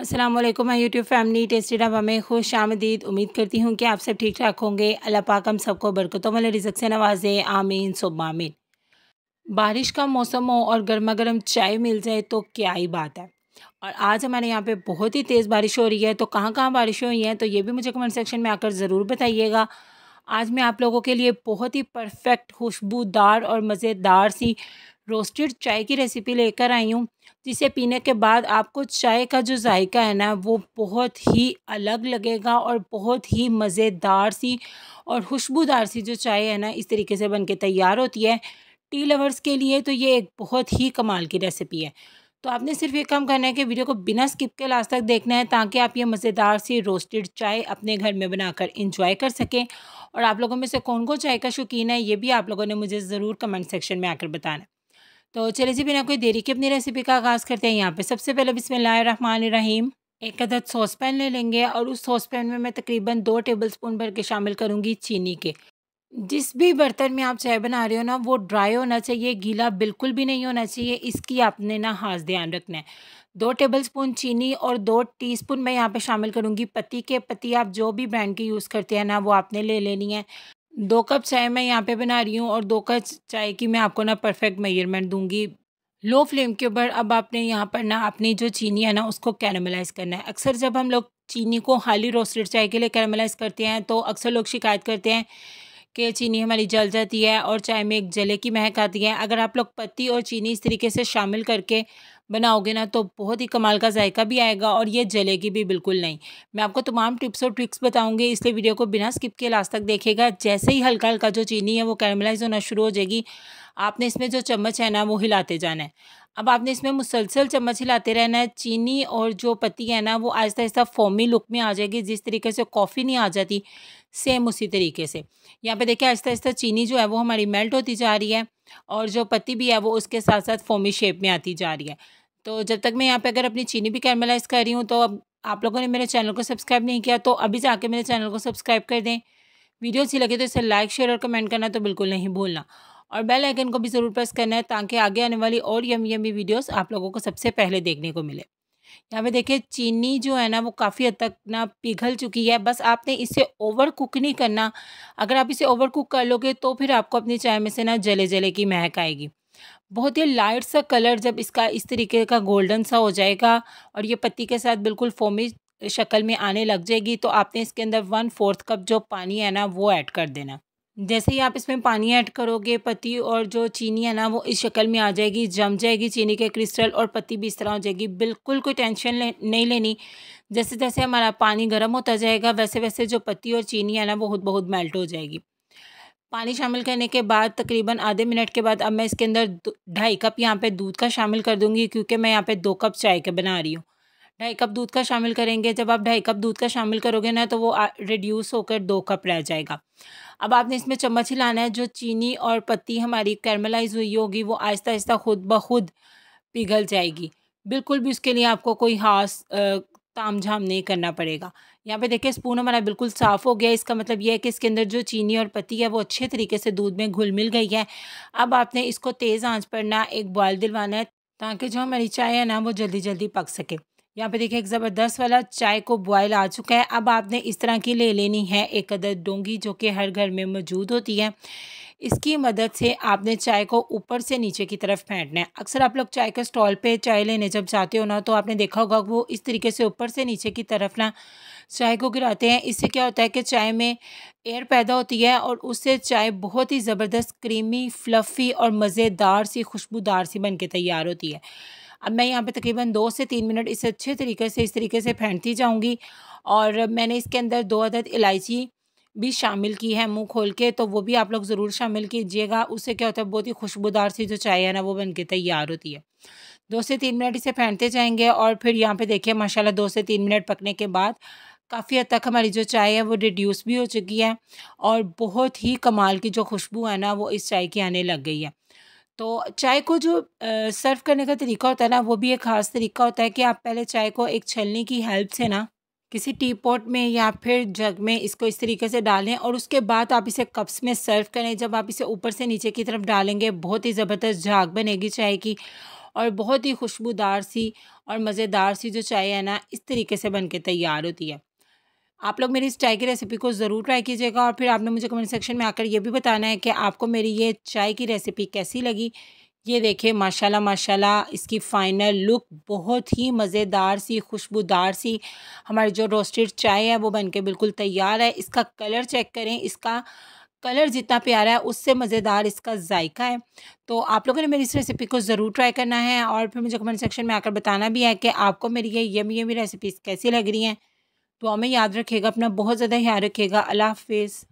असलम मैं YouTube family tasty dhaba में खुश आमदीद उम्मीद करती हूँ कि आप सब ठीक ठाक होंगे अल्लाह पाक हम सबको बरकतों वाले रिजक से नवाजे आमीन सुब आमीन बारिश का मौसम हो और गर्मा गर्म चाय मिल जाए तो क्या ही बात है और आज हमारे यहाँ पे बहुत ही तेज़ बारिश हो रही है तो कहाँ कहाँ बारिश हुई हैं तो ये भी मुझे कमेंट सेक्शन में आकर ज़रूर बताइएगा आज मैं आप लोगों के लिए बहुत ही परफेक्ट खुशबूदार और मज़ेदार सी रोस्टेड चाय की रेसिपी लेकर आई हूँ जिसे पीने के बाद आपको चाय का जो जायका है ना वो बहुत ही अलग लगेगा और बहुत ही मज़ेदार सी और खुशबूदार सी जो चाय है ना इस तरीके से बन के तैयार होती है टी लवर्स के लिए तो ये एक बहुत ही कमाल की रेसिपी है तो आपने सिर्फ एक काम करना है कि वीडियो को बिना स्किप के लास्ट तक देखना है ताकि आप ये मज़ेदार सी रोस्टेड चाय अपने घर में बनाकर इंजॉय कर सकें और आप लोगों में से कौन कौन चाय का शौकीन है ये भी आप लोगों ने मुझे ज़रूर कमेंट सेक्शन में आकर बताना तो चलिए जी बिना कोई देरी के अपनी रेसिपी का आगाज़ करते हैं यहाँ पे सबसे पहले बिसमीम एक अदद सॉस पैन ले लेंगे और उस सॉस पैन में मैं तकरीबन दो टेबल स्पून भर के शामिल करूँगी चीनी के जिस भी बर्तन में आप चाय बना रहे हो ना वो ड्राई होना चाहिए गीला बिल्कुल भी नहीं होना चाहिए इसकी आपने ना खास ध्यान रखना है दो टेबल स्पून चीनी और दो टीस्पून मैं यहाँ पे शामिल करूँगी पति के पति आप जो भी ब्रांड के यूज़ करते हैं ना वो आपने ले लेनी है दो कप चाय मैं यहाँ पे बना रही हूँ और दो कप चाय की मैं आपको ना परफेक्ट मेजरमेंट दूंगी लो फ्लेम के ऊपर अब आपने यहाँ पर ना अपनी जो चीनी है ना उसको कैरामलाइज करना है अक्सर जब हम लोग चीनी को हाली रोस्टेड चाय के लिए कैरामलाइज करते हैं तो अक्सर लोग शिकायत करते हैं कि चीनी हमारी जल जाती है और चाय में एक जले की महक आती है अगर आप लोग पत्ती और चीनी इस तरीके से शामिल करके बनाओगे ना तो बहुत ही कमाल का जायका भी आएगा और ये जलेगी भी बिल्कुल नहीं मैं आपको तमाम टिप्स और ट्रिक्स बताऊंगी इसलिए वीडियो को बिना स्किप के लास्ट तक देखेगा जैसे ही हल्का हल्का जो चीनी है वो कैरमलाइज होना शुरू हो जाएगी आपने इसमें जो चम्मच है ना वो हिलाते जाना है अब आपने इसमें मुसलसल चम्मच हिलाते रहना है चीनी और जो पत्ती है ना वो आहिस्ता आहिस्ता फॉमी लुक में आ जाएगी जिस तरीके से कॉफ़ी नहीं आ जाती सेम उसी तरीके से यहाँ पे देखिए आहिस्ता आहिस्ता चीनी जो है वो हमारी मेल्ट होती जा रही है और जो पत्ती भी है वो उसके साथ साथ फॉमी शेप में आती जा रही है तो जब तक मैं यहाँ पे अगर अपनी चीनी भी कैरमलाइज कर रही हूँ तो अब आप लोगों ने मेरे चैनल को सब्सक्राइब नहीं किया तो अभी जाके मेरे चैनल को सब्सक्राइब कर दें वीडियो अच्छी लगे तो इसे लाइक शेयर और कमेंट करना तो बिल्कुल नहीं भूलना और बेल आइकन को भी ज़रूर प्रेस करना है ताकि आगे आने वाली और यमी यमी वीडियोस आप लोगों को सबसे पहले देखने को मिले यहाँ पे देखिए चीनी जो है ना वो काफ़ी हद तक ना पिघल चुकी है बस आपने इसे ओवर कुक नहीं करना अगर आप इसे ओवर कुक कर लोगे तो फिर आपको अपनी चाय में से ना जले जले की महक आएगी बहुत ही लाइट सा कलर जब इसका इस तरीके का गोल्डन सा हो जाएगा और ये पत्ती के साथ बिल्कुल फोमी शक्ल में आने लग जाएगी तो आपने इसके अंदर वन फोर्थ कप जो पानी है ना वो ऐड कर देना जैसे ही आप इसमें पानी ऐड करोगे पत्ती और जो चीनी है ना वो इस शक्ल में आ जाएगी जम जाएगी चीनी के क्रिस्टल और पत्ती भी इस तरह हो जाएगी बिल्कुल कोई टेंशन ले, नहीं लेनी जैसे जैसे हमारा पानी गर्म होता जाएगा वैसे वैसे जो पत्ती और चीनी है ना वो बहुत बहुत मेल्ट हो जाएगी पानी शामिल करने के बाद तकरीबन आधे मिनट के बाद अब मैं इसके अंदर ढाई कप यहाँ पे दूध का शामिल कर दूंगी क्योंकि मैं यहाँ पे दो कप चाय के बना रही हूँ ढाई कप दूध का शामिल करेंगे जब आप ढाई कप दूध का शामिल करोगे ना तो वो रिड्यूस होकर दो कप रह जाएगा अब आपने इसमें चम्मच ही लाना है जो चीनी और पत्ती हमारी कैरमलाइज हुई होगी वो आहिस्ता आहिस्ता खुद ब खुद पिघल जाएगी बिल्कुल भी उसके लिए आपको कोई खास ताम झाम नहीं करना पड़ेगा यहाँ पे देखिए स्पून हमारा बिल्कुल साफ़ हो गया इसका मतलब यह है कि इसके अंदर जो चीनी और पत्ती है वो अच्छे तरीके से दूध में घुल मिल गई है अब आपने इसको तेज़ आंच पर ना एक बॉयल दिलवाना है ताकि जो हमारी चाय है ना वो जल्दी जल्दी पक सके यहाँ पे देखिए एक ज़बरदस्त वाला चाय को बॉयल आ चुका है अब आपने इस तरह की ले लेनी है एक अदर डोंगी जो कि हर घर में मौजूद होती है इसकी मदद से आपने चाय को ऊपर से नीचे की तरफ फेंटना है अक्सर आप लोग चाय के स्टॉल पे चाय लेने जब जाते हो ना तो आपने देखा होगा वो इस तरीके से ऊपर से नीचे की तरफ ना चाय को गिराते हैं इससे क्या होता है कि चाय में एयर पैदा होती है और उससे चाय बहुत ही ज़बरदस्त क्रीमी फ्लफ़ी और मज़ेदार सी खुशबूदार सी बन के तैयार होती है अब मैं यहाँ पे तकरीबन दो से तीन मिनट इसे अच्छे तरीके से इस तरीके से फेंटती जाऊँगी और मैंने इसके अंदर दो अदद इलायची भी शामिल की है मुंह खोल के तो वो भी आप लोग ज़रूर शामिल कीजिएगा उससे क्या होता है बहुत ही खुशबूदार सी जो चाय है ना वो बन के तैयार होती है दो से तीन मिनट इसे फेंटते जाएंगे और फिर यहाँ पे देखिए माशाल्लाह दो से तीन मिनट पकने के बाद काफ़ी हद तक हमारी जो चाय है वो रिड्यूस भी हो चुकी है और बहुत ही कमाल की जो खुशबू है ना वो इस चाय की आने लग गई है तो चाय को जो सर्व करने का तरीका होता है ना वो भी एक ख़ास तरीका होता है कि आप पहले चाय को एक छलनी की हेल्प से ना किसी टी पॉट में या फिर जग में इसको इस तरीके से डालें और उसके बाद आप इसे कप्स में सर्व करें जब आप इसे ऊपर से नीचे की तरफ डालेंगे बहुत ही ज़बरदस्त झाग बनेगी चाय की और बहुत ही खुशबूदार सी और मज़ेदार सी जो चाय है ना इस तरीके से बन के तैयार होती है आप लोग मेरी इस चाय की रेसिपी को ज़रूर ट्राई कीजिएगा और फिर आपने मुझे कमेंट सेक्शन में आकर ये भी बताना है कि आपको मेरी ये चाय की रेसिपी कैसी लगी ये देखिए माशाल्लाह माशाल्लाह इसकी फ़ाइनल लुक बहुत ही मज़ेदार सी खुशबूदार सी हमारी जो रोस्टेड चाय है वो बनके बिल्कुल तैयार है इसका कलर चेक करें इसका कलर जितना प्यारा है उससे मज़ेदार इसका जायका है तो आप लोगों ने मेरी इस रेसिपी को ज़रूर ट्राई करना है और फिर मुझे कमेंट सेक्शन में आकर बताना भी है कि आपको मेरी ये यमी यमी रेसिपीज़ कैसी लग रही हैं दुआ में याद रखेगा अपना बहुत ज़्यादा ख्याल रखेगा अल्लाह हाफिज़